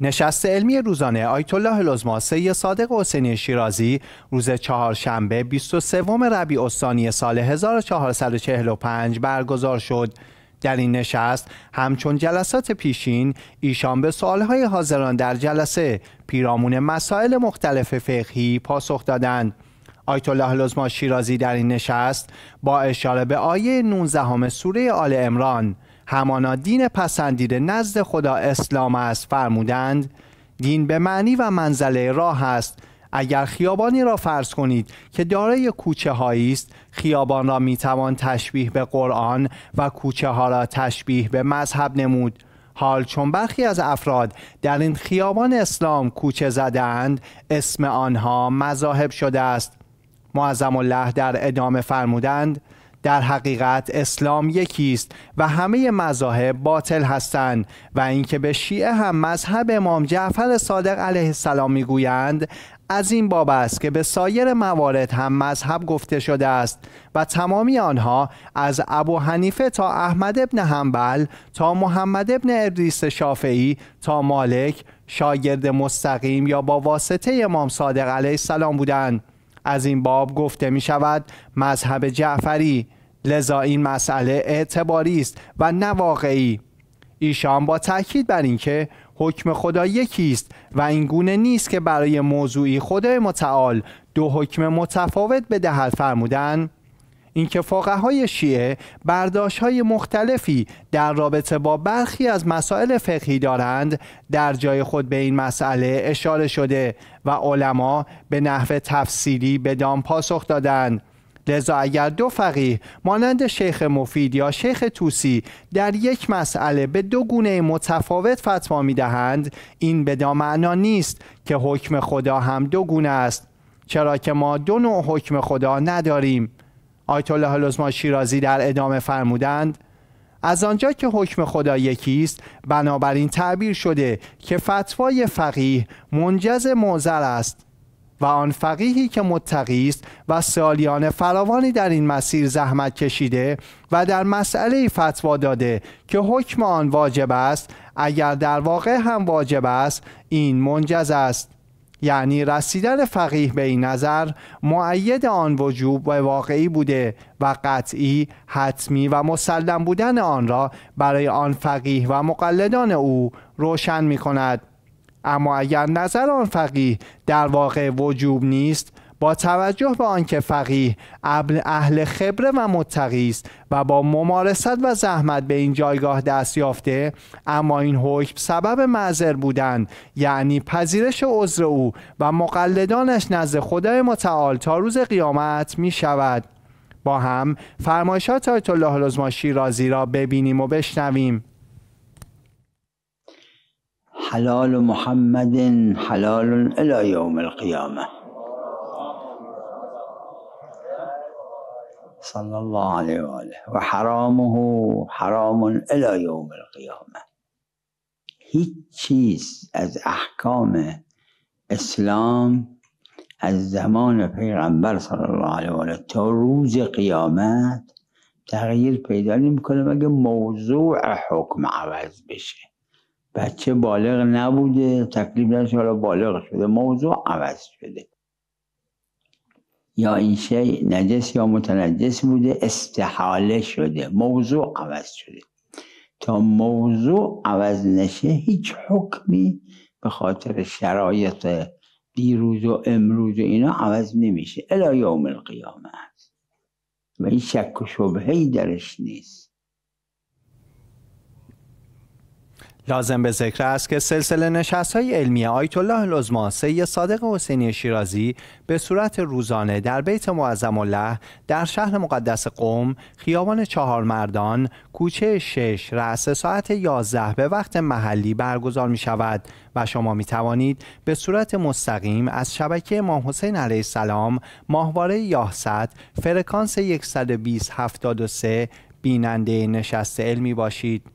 نشست علمی روزانه آیت الله لزما سید صادق حسینی شیرازی روز چهارشنبه 23 ربیع الثانی سال 1445 برگزار شد در این نشست همچون جلسات پیشین ایشان به سوالهای حاضران در جلسه پیرامون مسائل مختلف فقهی پاسخ دادند آیت الله لزما شیرازی در این نشست با اشاره به آیه 19 سوره آل امران همانا دین پسندیده نزد خدا اسلام است فرمودند دین به معنی و منزله راه است اگر خیابانی را فرض کنید که دارای کوچه هایی است خیابان را می توان تشبیه به قرآن و کوچه ها را تشبیه به مذهب نمود حال چون برخی از افراد در این خیابان اسلام کوچه زدند اسم آنها مذاهب شده است معظم الله در ادامه فرمودند در حقیقت اسلام یکی است و همه مذاهب باطل هستند و اینکه به شیعه هم مذهب امام جعفر صادق علیه السلام میگویند از این باب است که به سایر موارد هم مذهب گفته شده است و تمامی آنها از ابو حنیفه تا احمد ابن حنبل تا محمد ابن ادریس شافعی تا مالک شاگرد مستقیم یا با واسطه امام صادق علیه السلام بودند از این باب گفته می شود مذهب جعفری لذا این مسئله اعتباری است و نواقعی. ایشان با تاکید بر اینکه حکم خدا یکی است و این گونه نیست که برای موضوعی خدای متعال دو حکم متفاوت بدهد فرمودند اینکه فقهای شیعه برداشت های مختلفی در رابطه با برخی از مسائل فقهی دارند در جای خود به این مسئله اشاره شده و علما به نحو تفسیری به دام پاسخ دادند لذا اگر دو فقیه مانند شیخ مفید یا شیخ توسی در یک مسئله به دو گونه متفاوت فتوا می دهند این به معنا نیست که حکم خدا هم دو گونه است چرا که ما دو نوع حکم خدا نداریم آیت الله لزما شیرازی در ادامه فرمودند از آنجا که حکم خدا یکی است بنابراین تعبیر شده که فتوای فقیه منجز معذر است و آن فقیهی که متقی است و سالیان فراوانی در این مسیر زحمت کشیده و در مسئله فتوا داده که حکم آن واجب است اگر در واقع هم واجب است این منجز است یعنی رسیدن فقیه به این نظر معید آن وجوب و واقعی بوده و قطعی حتمی و مسلم بودن آن را برای آن فقیه و مقلدان او روشن می کند اما اگر نظر آن فقیه در واقع وجوب نیست با توجه به آنکه فقیه اهل خبره و متقی است و با ممارست و زحمت به این جایگاه دست یافته اما این حکم سبب معذر بودن یعنی پذیرش عذر او و مقلدانش نزد خدای متعال تا روز قیامت می شود با هم فرمایشات آیت الله العظما شیرازی را ببینیم و بشنویم حلال محمد حلال الی یوم القیامه صلی الله علیه و آله و حرامه حرام الی یوم القیامه هیچ چیز از احکام اسلام از زمان پیغمبر صلی الله علیه و آله تا روز قیامت تغییر پیدا نمیکنه مگه موضوع حکم عوض بشه بچه بالغ نبوده تکلیف نشه حالا بالغ شده موضوع عوض شده یا این شی نجس یا متنجس بوده استحاله شده موضوع عوض شده تا موضوع عوض نشه هیچ حکمی به خاطر شرایط دیروز و امروز و اینا عوض نمیشه الا یوم القیامه است و این شک و شبهی درش نیست لازم به ذکر است که سلسله نشست های علمی آیت الله العظما سید صادق حسینی شیرازی به صورت روزانه در بیت معظم الله در شهر مقدس قوم خیابان چهار مردان کوچه شش رأس ساعت یازده به وقت محلی برگزار می شود و شما می توانید به صورت مستقیم از شبکه امام حسین علیه السلام ماهواره یاهصد فرکانس 120 73 بیننده نشست علمی باشید